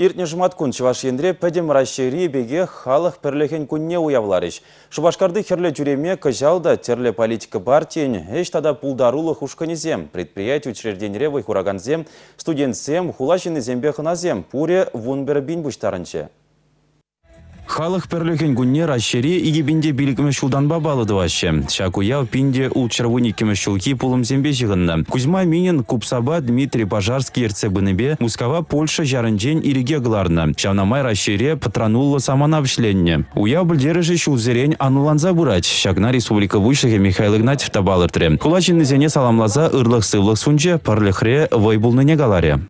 Иртне жыматкун чываш ендре пәдем Рашири беге халық пірлеген күнне уявларыш. Шубашкарды херле жүреме кыжалда терле политика партиен, еш тада пулдарулы хушканезем, предприятие учрежденере вайхураганзем, студентсем, хулашинезем бехыназем, пуре вунбер бин Халық пірлеген гүннер ашшере егебінде шулдан шулданба балыды ваще. Шакуяв пинде у кемі шулки пулым зембе жығынны. Кузьма Минин Купсаба Дмитрий Пожарский ерцебінібе Мускава Польша жарынжен ириге ғыларны. Шавнамай расшере патрануллы самана вшленне. Уя бүлдережі шулзерен анулан бұрач. Шагна Республика Вышығы Михаил Игнатьев табалыртыре. Кулачинны зене саламлаза ырлық сывлық сунче парлықре вайбулны галаре.